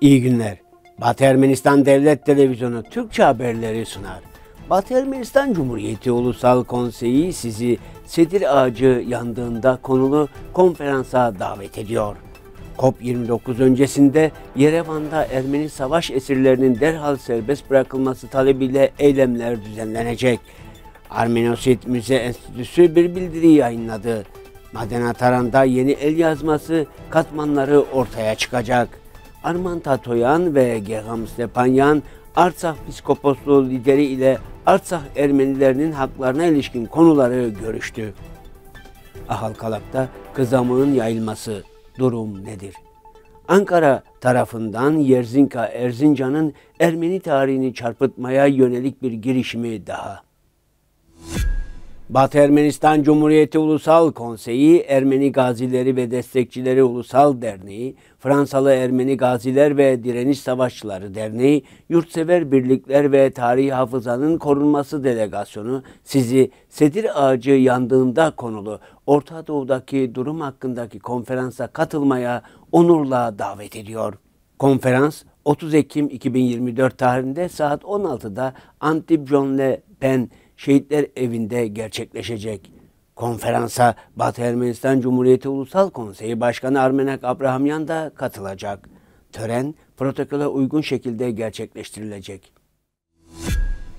İyi günler. Batı Ermenistan Devlet Televizyonu Türkçe haberleri sunar. Batı Ermenistan Cumhuriyeti Ulusal Konseyi sizi sedir ağacı yandığında konulu konferansa davet ediyor. COP29 öncesinde Yerevan'da Ermeni savaş esirlerinin derhal serbest bırakılması talebiyle eylemler düzenlenecek. Armenosit Müze Enstitüsü bir bildiri yayınladı. Maden Ataran'da yeni el yazması katmanları ortaya çıkacak. Arman Tatoyan ve Geham Stepanyan Artsah Piskoposluğu lideri ile Artsah Ermenilerinin haklarına ilişkin konuları görüştü. Ahalkalak'ta kızamığın yayılması durum nedir? Ankara tarafından Yerzinka Erzincan'ın Ermeni tarihini çarpıtmaya yönelik bir girişimi daha. Batı Ermenistan Cumhuriyeti Ulusal Konseyi, Ermeni Gazileri ve Destekçileri Ulusal Derneği, Fransalı Ermeni Gaziler ve Direniş Savaşçıları Derneği, Yurtsever Birlikler ve Tarihi Hafızanın Korunması Delegasyonu sizi Sedir Ağacı yandığında konulu Orta Doğu'daki durum hakkındaki konferansa katılmaya onurla davet ediyor. Konferans 30 Ekim 2024 tarihinde saat 16'da Antip John Le Pen Şehitler Evi'nde gerçekleşecek. Konferansa Batı Ermenistan Cumhuriyeti Ulusal Konseyi Başkanı Armenak Abrahamyan da katılacak. Tören protokole uygun şekilde gerçekleştirilecek.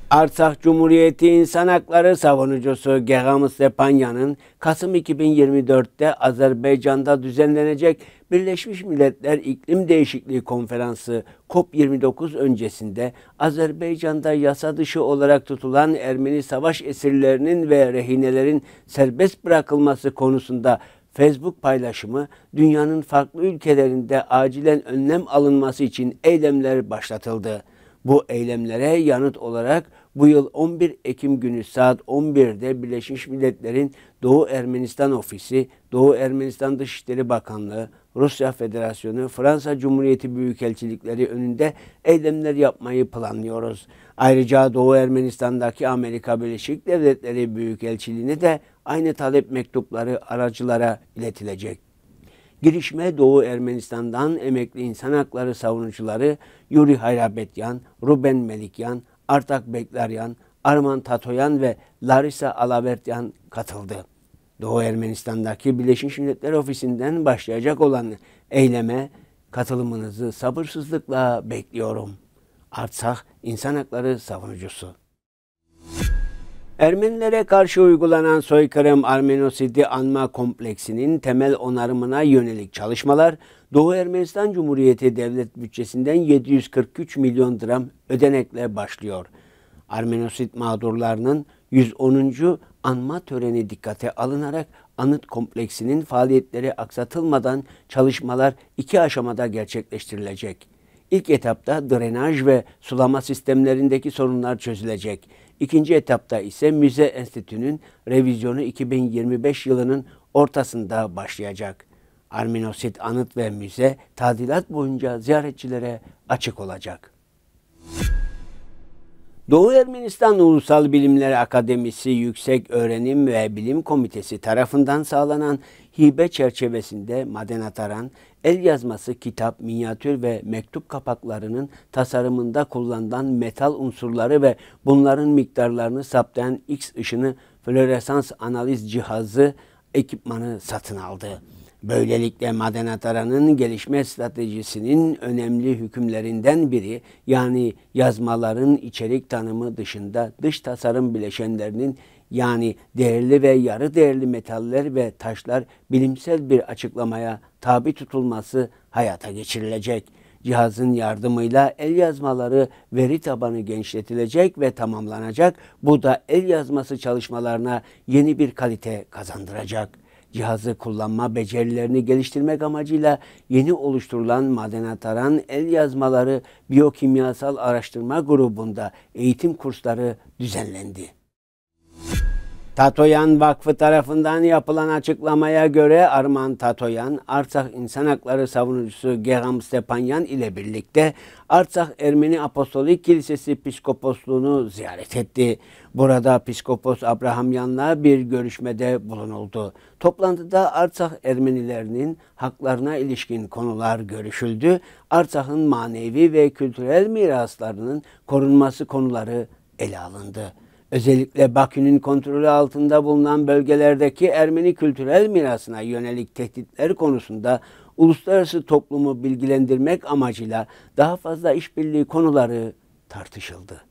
Arsak Cumhuriyeti İnsan Hakları Savunucusu Gehamus Sepanya'nın Kasım 2024'te Azerbaycan'da düzenlenecek Birleşmiş Milletler İklim Değişikliği Konferansı COP29 öncesinde Azerbaycan'da yasa dışı olarak tutulan Ermeni savaş esirlerinin ve rehinelerin serbest bırakılması konusunda Facebook paylaşımı dünyanın farklı ülkelerinde acilen önlem alınması için eylemler başlatıldı. Bu eylemlere yanıt olarak bu yıl 11 Ekim günü saat 11'de Birleşmiş Milletler'in Doğu Ermenistan Ofisi, Doğu Ermenistan Dışişleri Bakanlığı, Rusya Federasyonu, Fransa Cumhuriyeti Büyükelçilikleri önünde eylemler yapmayı planlıyoruz. Ayrıca Doğu Ermenistan'daki Amerika Birleşik Devletleri Büyükelçiliğine de aynı talep mektupları aracılara iletilecek. Girişme Doğu Ermenistan'dan emekli insan hakları savunucuları Yuri Hayrabetyan, Ruben Melikyan, Artak Beklaryan, Arman Tatoyan ve Larisa Alabertyan katıldı. Doğu Ermenistan'daki Birleşmiş Milletler Ofisi'nden başlayacak olan eyleme katılımınızı sabırsızlıkla bekliyorum. Artsakh İnsan Hakları Savunucusu Ermenilere karşı uygulanan soykırım Armenosidi anma kompleksinin temel onarımına yönelik çalışmalar Doğu Ermenistan Cumhuriyeti devlet bütçesinden 743 milyon dram ödenekle başlıyor. Armenosit mağdurlarının 110. anma töreni dikkate alınarak anıt kompleksinin faaliyetleri aksatılmadan çalışmalar iki aşamada gerçekleştirilecek. İlk etapta drenaj ve sulama sistemlerindeki sorunlar çözülecek. İkinci etapta ise Müze Enstitü'nün revizyonu 2025 yılının ortasında başlayacak. Arminosit Anıt ve Müze tadilat boyunca ziyaretçilere açık olacak. Doğu Ermenistan Ulusal Bilimler Akademisi Yüksek Öğrenim ve Bilim Komitesi tarafından sağlanan hibe çerçevesinde madenataran El yazması, kitap, minyatür ve mektup kapaklarının tasarımında kullanılan metal unsurları ve bunların miktarlarını saptayan X ışını floresans analiz cihazı ekipmanı satın aldı. Böylelikle madenataranın gelişme stratejisinin önemli hükümlerinden biri yani yazmaların içerik tanımı dışında dış tasarım bileşenlerinin yani değerli ve yarı değerli metaller ve taşlar bilimsel bir açıklamaya tabi tutulması hayata geçirilecek. Cihazın yardımıyla el yazmaları veri tabanı genişletilecek ve tamamlanacak. Bu da el yazması çalışmalarına yeni bir kalite kazandıracak.'' cihazı kullanma becerilerini geliştirmek amacıyla yeni oluşturulan maden ataran el yazmaları biyokimyasal araştırma grubunda eğitim kursları düzenlendi. Tatoyan Vakfı tarafından yapılan açıklamaya göre Arman Tatoyan, Arsak İnsan Hakları Savunucusu Geham Stepanyan ile birlikte Arsak Ermeni Apostolik Kilisesi Piskoposluğunu ziyaret etti. Burada Piskopos Abrahamyan'la bir görüşmede bulunuldu. Toplantıda Arsak Ermenilerinin haklarına ilişkin konular görüşüldü. Arsak'ın manevi ve kültürel miraslarının korunması konuları ele alındı özellikle Bakü'nün kontrolü altında bulunan bölgelerdeki Ermeni kültürel mirasına yönelik tehditler konusunda uluslararası toplumu bilgilendirmek amacıyla daha fazla işbirliği konuları tartışıldı.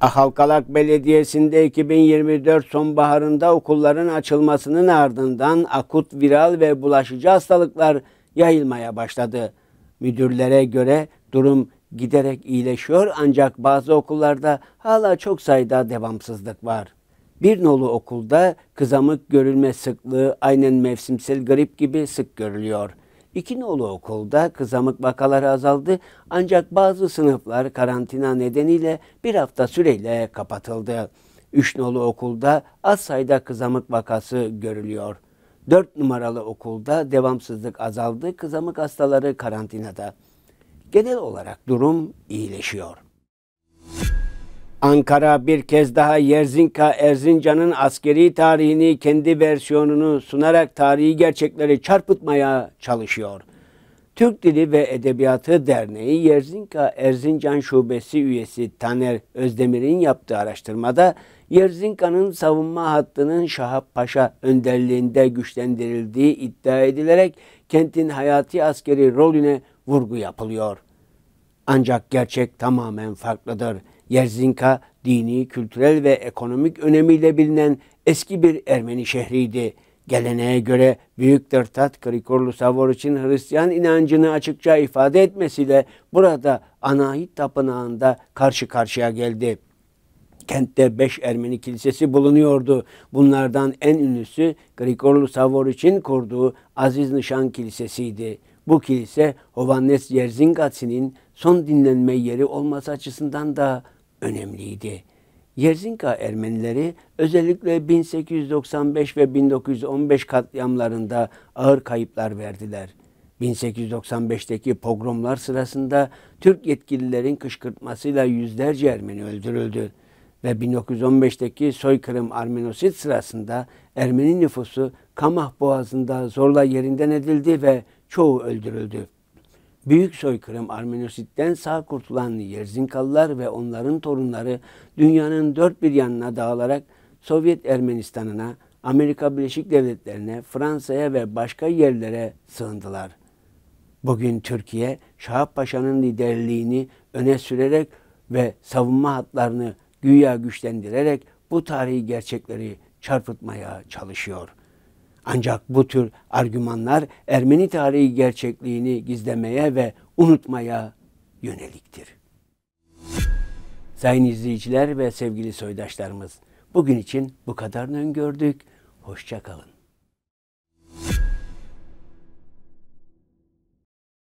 Ahalkalak Belediyesi'nde 2024 sonbaharında okulların açılmasının ardından akut viral ve bulaşıcı hastalıklar yayılmaya başladı. Müdürlere göre durum giderek iyileşiyor ancak bazı okullarda hala çok sayıda devamsızlık var. Bir nolu okulda kızamık görülme sıklığı aynen mevsimsel grip gibi sık görülüyor. İki nolu okulda kızamık vakaları azaldı ancak bazı sınıflar karantina nedeniyle bir hafta süreyle kapatıldı. Üç nolu okulda az sayıda kızamık vakası görülüyor. Dört numaralı okulda devamsızlık azaldı, kızamık hastaları karantinada. Genel olarak durum iyileşiyor. Ankara bir kez daha Yerzinka Erzincan'ın askeri tarihini kendi versiyonunu sunarak tarihi gerçekleri çarpıtmaya çalışıyor. Türk Dili ve Edebiyatı Derneği Yerzinka Erzincan Şubesi üyesi Taner Özdemir'in yaptığı araştırmada Yerzinka'nın savunma hattının Şahap Paşa önderliğinde güçlendirildiği iddia edilerek kentin hayati askeri rolüne vurgu yapılıyor. Ancak gerçek tamamen farklıdır. Yerzinka dini, kültürel ve ekonomik önemiyle bilinen eski bir Ermeni şehriydi. Geleneğe göre Büyük Dırtat Krikorlu Savoriç'in Hristiyan inancını açıkça ifade etmesiyle burada Anahit Tapınağı'nda karşı karşıya geldi. Kentte beş Ermeni kilisesi bulunuyordu. Bunlardan en ünlüsü Grikorlu Savoriç'in kurduğu Aziz Nişan Kilisesi'ydi. Bu kilise Hovannes Yerzinkatsinin son dinlenme yeri olması açısından da önemliydi. Yerzinka Ermenileri özellikle 1895 ve 1915 katliamlarında ağır kayıplar verdiler. 1895'teki pogromlar sırasında Türk yetkililerin kışkırtmasıyla yüzlerce Ermeni öldürüldü ve 1915'teki soykırım Armenosit sırasında Ermeni nüfusu Kamah Boğazı'nda zorla yerinden edildi ve çoğu öldürüldü. Büyük soykırım Armenosit'ten sağ kurtulan Yerzinkalılar ve onların torunları dünyanın dört bir yanına dağılarak Sovyet Ermenistan'ına, Amerika Birleşik Devletleri'ne, Fransa'ya ve başka yerlere sığındılar. Bugün Türkiye, Şahap Paşa'nın liderliğini öne sürerek ve savunma hatlarını güya güçlendirerek bu tarihi gerçekleri çarpıtmaya çalışıyor. Ancak bu tür argümanlar Ermeni tarihi gerçekliğini gizlemeye ve unutmaya yöneliktir. Sayın izleyiciler ve sevgili soydaşlarımız, bugün için bu kadarını öngördük. Hoşçakalın.